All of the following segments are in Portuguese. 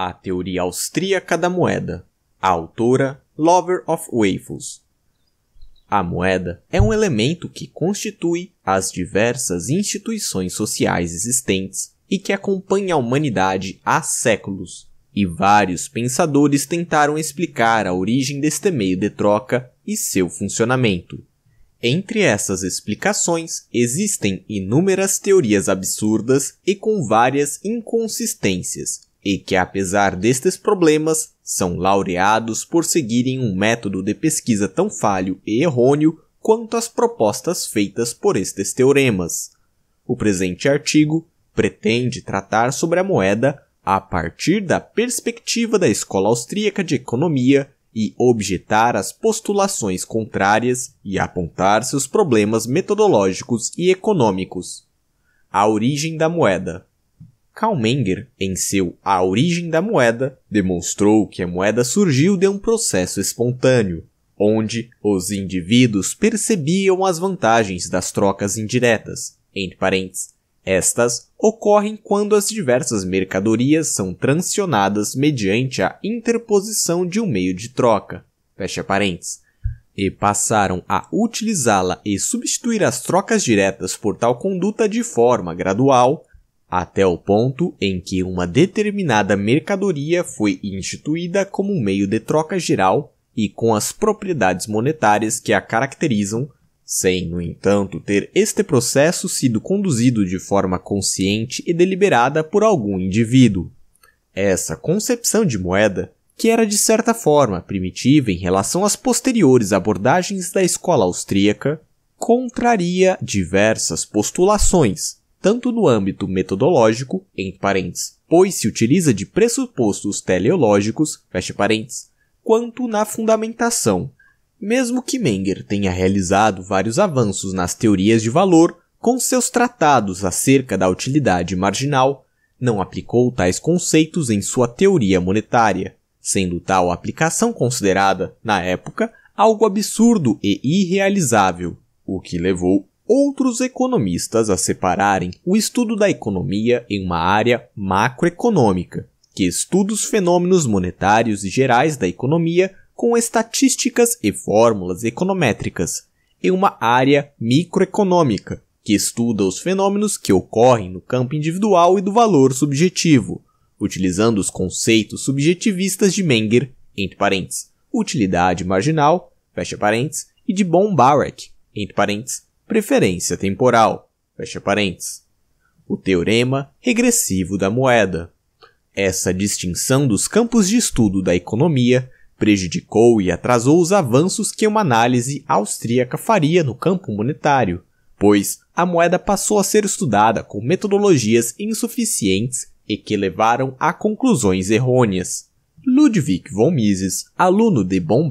A Teoria Austríaca da Moeda. A autora Lover of Waffles. A moeda é um elemento que constitui as diversas instituições sociais existentes e que acompanha a humanidade há séculos, e vários pensadores tentaram explicar a origem deste meio de troca e seu funcionamento. Entre essas explicações existem inúmeras teorias absurdas e com várias inconsistências, e que, apesar destes problemas, são laureados por seguirem um método de pesquisa tão falho e errôneo quanto as propostas feitas por estes teoremas. O presente artigo pretende tratar sobre a moeda a partir da perspectiva da Escola Austríaca de Economia e objetar as postulações contrárias e apontar seus problemas metodológicos e econômicos. A origem da moeda. Calmenger, em seu A Origem da Moeda, demonstrou que a moeda surgiu de um processo espontâneo, onde os indivíduos percebiam as vantagens das trocas indiretas, entre parênteses, estas ocorrem quando as diversas mercadorias são transicionadas mediante a interposição de um meio de troca, fecha parênteses, e passaram a utilizá-la e substituir as trocas diretas por tal conduta de forma gradual, até o ponto em que uma determinada mercadoria foi instituída como meio de troca geral e com as propriedades monetárias que a caracterizam, sem, no entanto, ter este processo sido conduzido de forma consciente e deliberada por algum indivíduo. Essa concepção de moeda, que era de certa forma primitiva em relação às posteriores abordagens da escola austríaca, contraria diversas postulações, tanto no âmbito metodológico, entre parênteses, pois se utiliza de pressupostos teleológicos, fecha parênteses, quanto na fundamentação. Mesmo que Menger tenha realizado vários avanços nas teorias de valor com seus tratados acerca da utilidade marginal, não aplicou tais conceitos em sua teoria monetária, sendo tal aplicação considerada, na época, algo absurdo e irrealizável, o que levou outros economistas a separarem o estudo da economia em uma área macroeconômica, que estuda os fenômenos monetários e gerais da economia com estatísticas e fórmulas econométricas, e uma área microeconômica, que estuda os fenômenos que ocorrem no campo individual e do valor subjetivo, utilizando os conceitos subjetivistas de Menger, entre parênteses, utilidade marginal, fecha parênteses, e de Bon Barrack, entre parênteses, preferência temporal. Fecha parênteses. O teorema regressivo da moeda. Essa distinção dos campos de estudo da economia prejudicou e atrasou os avanços que uma análise austríaca faria no campo monetário, pois a moeda passou a ser estudada com metodologias insuficientes e que levaram a conclusões errôneas. Ludwig von Mises, aluno de von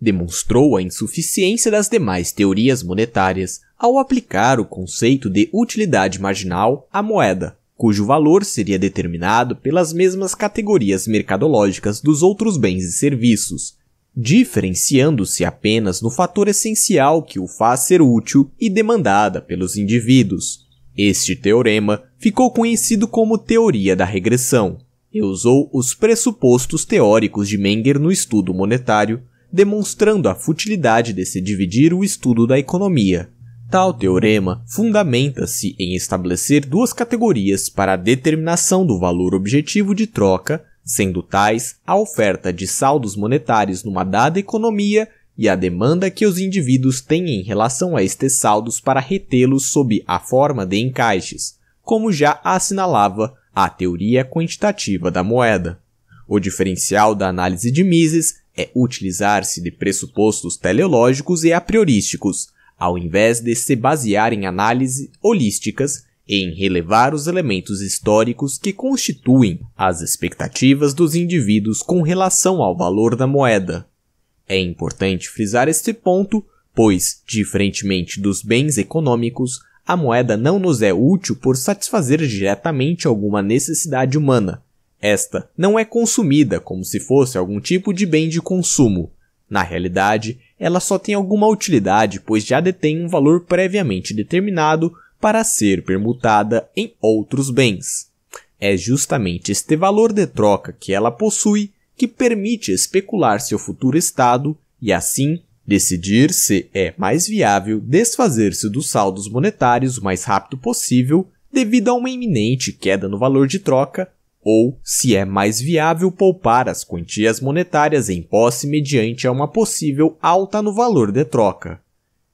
demonstrou a insuficiência das demais teorias monetárias ao aplicar o conceito de utilidade marginal à moeda, cujo valor seria determinado pelas mesmas categorias mercadológicas dos outros bens e serviços, diferenciando-se apenas no fator essencial que o faz ser útil e demandada pelos indivíduos. Este teorema ficou conhecido como teoria da regressão e usou os pressupostos teóricos de Menger no estudo monetário, demonstrando a futilidade de se dividir o estudo da economia Tal teorema fundamenta-se em estabelecer duas categorias para a determinação do valor objetivo de troca, sendo tais a oferta de saldos monetários numa dada economia e a demanda que os indivíduos têm em relação a estes saldos para retê-los sob a forma de encaixes, como já assinalava a teoria quantitativa da moeda. O diferencial da análise de Mises é utilizar-se de pressupostos teleológicos e apriorísticos, ao invés de se basear em análises holísticas em relevar os elementos históricos que constituem as expectativas dos indivíduos com relação ao valor da moeda. É importante frisar este ponto, pois, diferentemente dos bens econômicos, a moeda não nos é útil por satisfazer diretamente alguma necessidade humana. Esta não é consumida como se fosse algum tipo de bem de consumo. Na realidade, ela só tem alguma utilidade, pois já detém um valor previamente determinado para ser permutada em outros bens. É justamente este valor de troca que ela possui que permite especular seu futuro estado e, assim, decidir se é mais viável desfazer-se dos saldos monetários o mais rápido possível devido a uma iminente queda no valor de troca ou se é mais viável poupar as quantias monetárias em posse mediante a uma possível alta no valor de troca.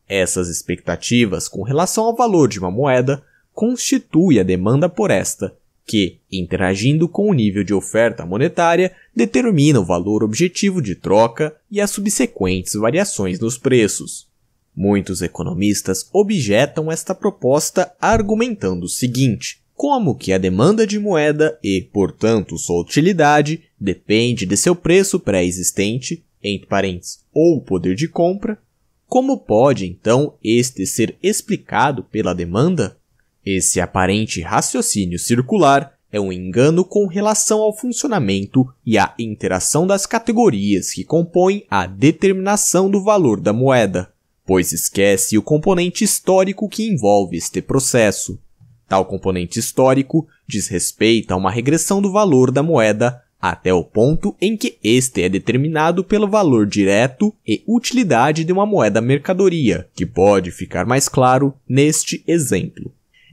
Essas expectativas com relação ao valor de uma moeda constituem a demanda por esta, que, interagindo com o nível de oferta monetária, determina o valor objetivo de troca e as subsequentes variações nos preços. Muitos economistas objetam esta proposta argumentando o seguinte: como que a demanda de moeda e, portanto, sua utilidade depende de seu preço pré-existente, entre parênteses, ou poder de compra, como pode então este ser explicado pela demanda? Esse aparente raciocínio circular é um engano com relação ao funcionamento e à interação das categorias que compõem a determinação do valor da moeda, pois esquece o componente histórico que envolve este processo. Tal componente histórico diz respeito a uma regressão do valor da moeda até o ponto em que este é determinado pelo valor direto e utilidade de uma moeda mercadoria, que pode ficar mais claro neste exemplo.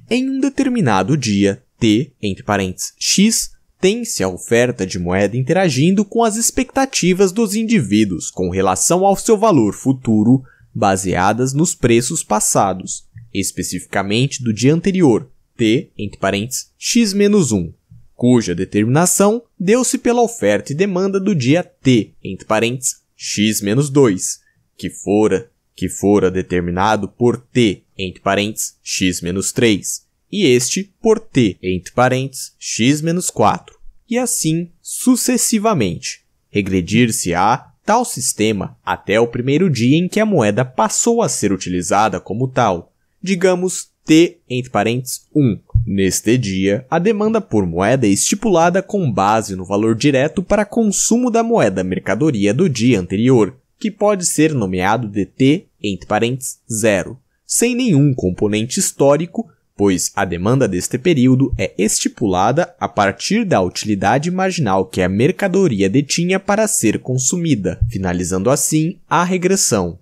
Em um determinado dia, T, entre parênteses, X, tem-se a oferta de moeda interagindo com as expectativas dos indivíduos com relação ao seu valor futuro, baseadas nos preços passados, especificamente do dia anterior, t, entre parênteses, x menos 1, cuja determinação deu-se pela oferta e demanda do dia t, entre parênteses, x menos 2, que fora, que fora determinado por t, entre parênteses, x menos 3, e este por t, entre parênteses, x menos 4, e assim sucessivamente. Regredir-se-á tal sistema até o primeiro dia em que a moeda passou a ser utilizada como tal, digamos T, entre parênteses, 1. Neste dia, a demanda por moeda é estipulada com base no valor direto para consumo da moeda mercadoria do dia anterior, que pode ser nomeado de T, entre parênteses, 0, sem nenhum componente histórico, pois a demanda deste período é estipulada a partir da utilidade marginal que a mercadoria detinha para ser consumida, finalizando assim a regressão.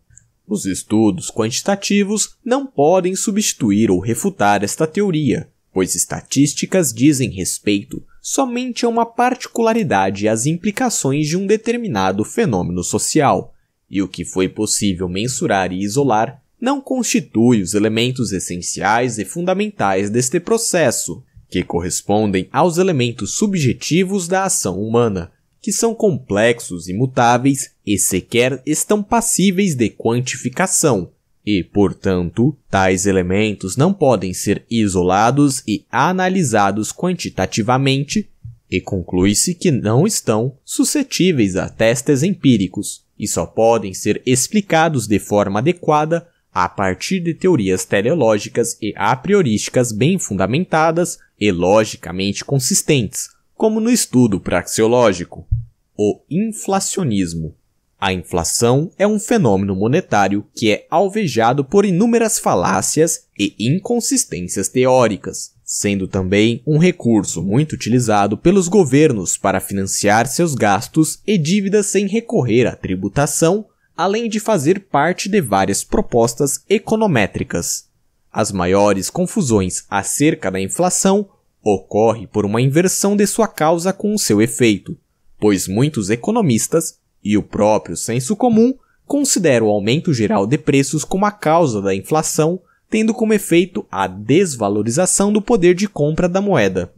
Os estudos quantitativos não podem substituir ou refutar esta teoria, pois estatísticas dizem respeito somente a uma particularidade e as implicações de um determinado fenômeno social, e o que foi possível mensurar e isolar não constitui os elementos essenciais e fundamentais deste processo, que correspondem aos elementos subjetivos da ação humana, que são complexos e mutáveis e sequer estão passíveis de quantificação, e, portanto, tais elementos não podem ser isolados e analisados quantitativamente, e conclui-se que não estão suscetíveis a testes empíricos e só podem ser explicados de forma adequada a partir de teorias teleológicas e apriorísticas bem fundamentadas e logicamente consistentes, como no estudo praxeológico o inflacionismo. A inflação é um fenômeno monetário que é alvejado por inúmeras falácias e inconsistências teóricas, sendo também um recurso muito utilizado pelos governos para financiar seus gastos e dívidas sem recorrer à tributação, além de fazer parte de várias propostas econométricas. As maiores confusões acerca da inflação ocorre por uma inversão de sua causa com o seu efeito, pois muitos economistas e o próprio senso comum consideram o aumento geral de preços como a causa da inflação, tendo como efeito a desvalorização do poder de compra da moeda.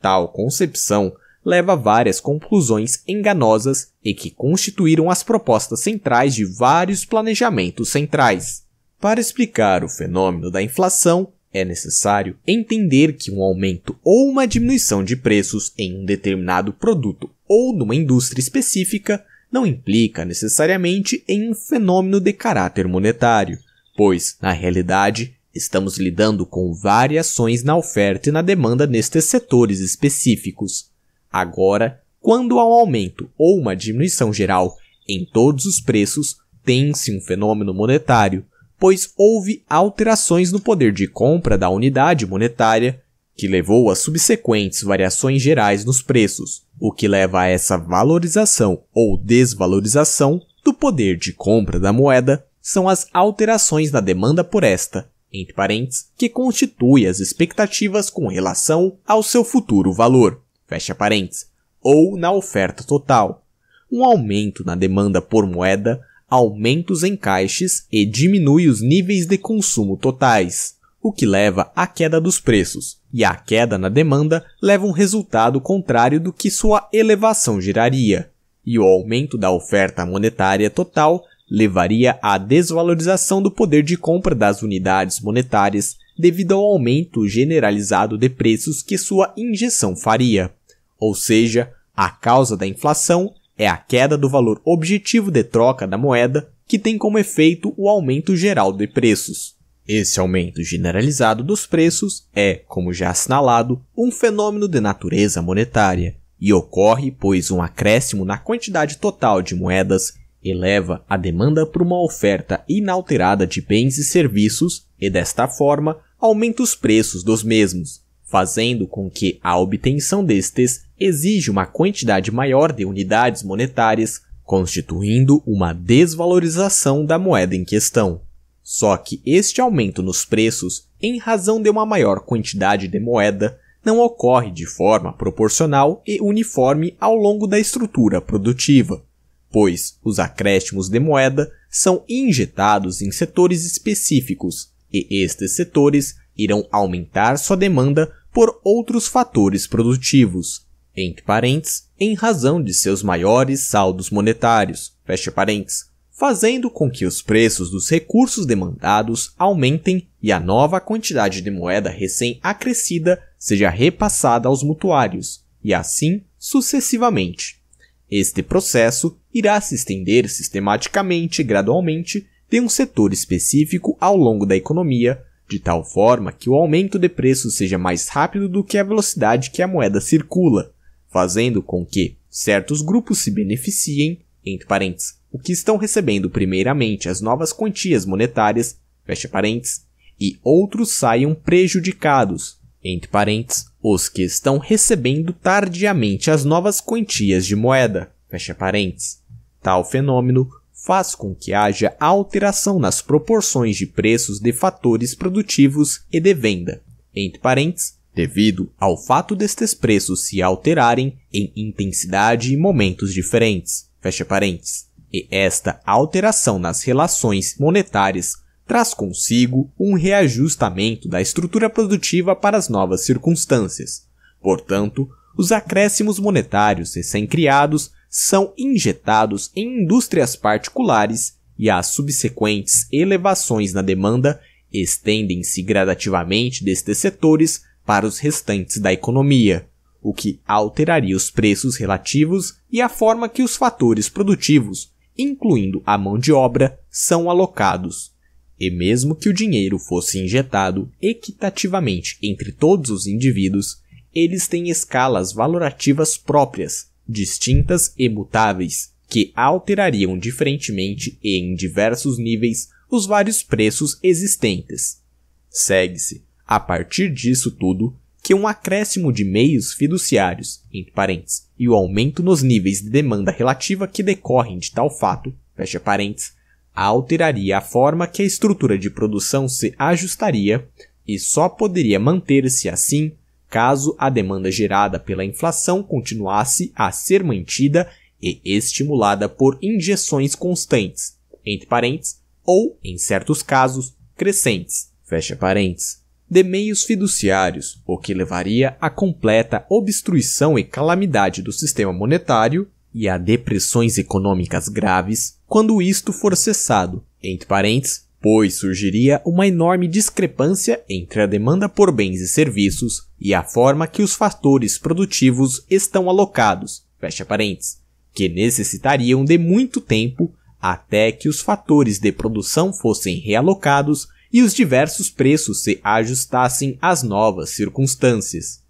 Tal concepção leva a várias conclusões enganosas e que constituíram as propostas centrais de vários planejamentos centrais. Para explicar o fenômeno da inflação, é necessário entender que um aumento ou uma diminuição de preços em um determinado produto ou numa indústria específica não implica necessariamente em um fenômeno de caráter monetário, pois, na realidade, estamos lidando com variações na oferta e na demanda nestes setores específicos. Agora, quando há um aumento ou uma diminuição geral em todos os preços, tem-se um fenômeno monetário, pois houve alterações no poder de compra da unidade monetária que levou a subsequentes variações gerais nos preços, o que leva a essa valorização ou desvalorização do poder de compra da moeda são as alterações na demanda por esta, entre parênteses, que constitui as expectativas com relação ao seu futuro valor, fecha parênteses, ou na oferta total. Um aumento na demanda por moeda, aumentos em encaixes e diminui os níveis de consumo totais o que leva à queda dos preços, e a queda na demanda leva um resultado contrário do que sua elevação geraria, e o aumento da oferta monetária total levaria à desvalorização do poder de compra das unidades monetárias devido ao aumento generalizado de preços que sua injeção faria. Ou seja, a causa da inflação é a queda do valor objetivo de troca da moeda, que tem como efeito o aumento geral de preços. Esse aumento generalizado dos preços é, como já assinalado, um fenômeno de natureza monetária e ocorre pois um acréscimo na quantidade total de moedas eleva a demanda para uma oferta inalterada de bens e serviços e desta forma aumenta os preços dos mesmos, fazendo com que a obtenção destes exija uma quantidade maior de unidades monetárias, constituindo uma desvalorização da moeda em questão. Só que este aumento nos preços, em razão de uma maior quantidade de moeda, não ocorre de forma proporcional e uniforme ao longo da estrutura produtiva, pois os acréscimos de moeda são injetados em setores específicos e estes setores irão aumentar sua demanda por outros fatores produtivos, entre parênteses, em razão de seus maiores saldos monetários, fecha parênteses fazendo com que os preços dos recursos demandados aumentem e a nova quantidade de moeda recém-acrescida seja repassada aos mutuários, e assim sucessivamente. Este processo irá se estender sistematicamente e gradualmente de um setor específico ao longo da economia, de tal forma que o aumento de preço seja mais rápido do que a velocidade que a moeda circula, fazendo com que certos grupos se beneficiem, entre parênteses, o que estão recebendo primeiramente as novas quantias monetárias, fecha parênteses, e outros saiam prejudicados, entre parênteses, os que estão recebendo tardiamente as novas quantias de moeda, fecha parênteses. Tal fenômeno faz com que haja alteração nas proporções de preços de fatores produtivos e de venda, entre parênteses, devido ao fato destes preços se alterarem em intensidade e momentos diferentes, fecha parênteses. E esta alteração nas relações monetárias traz consigo um reajustamento da estrutura produtiva para as novas circunstâncias. Portanto, os acréscimos monetários recém-criados são injetados em indústrias particulares e as subsequentes elevações na demanda estendem-se gradativamente destes setores para os restantes da economia, o que alteraria os preços relativos e a forma que os fatores produtivos incluindo a mão de obra, são alocados. E mesmo que o dinheiro fosse injetado equitativamente entre todos os indivíduos, eles têm escalas valorativas próprias, distintas e mutáveis, que alterariam diferentemente e em diversos níveis os vários preços existentes. Segue-se, a partir disso tudo, que um acréscimo de meios fiduciários, entre parênteses, e o aumento nos níveis de demanda relativa que decorrem de tal fato, fecha parênteses, alteraria a forma que a estrutura de produção se ajustaria e só poderia manter-se assim caso a demanda gerada pela inflação continuasse a ser mantida e estimulada por injeções constantes, entre parênteses, ou, em certos casos, crescentes, fecha parênteses de meios fiduciários, o que levaria à completa obstruição e calamidade do sistema monetário e a depressões econômicas graves quando isto for cessado, entre parênteses, pois surgiria uma enorme discrepância entre a demanda por bens e serviços e a forma que os fatores produtivos estão alocados, fecha parênteses, que necessitariam de muito tempo até que os fatores de produção fossem realocados e os diversos preços se ajustassem às novas circunstâncias.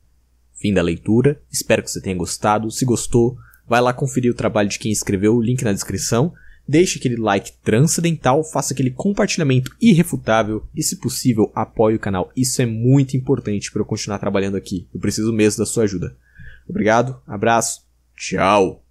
Fim da leitura, espero que você tenha gostado. Se gostou, vai lá conferir o trabalho de quem escreveu, o link na descrição. Deixe aquele like transcendental, faça aquele compartilhamento irrefutável e, se possível, apoie o canal. Isso é muito importante para eu continuar trabalhando aqui. Eu preciso mesmo da sua ajuda. Obrigado, abraço, tchau!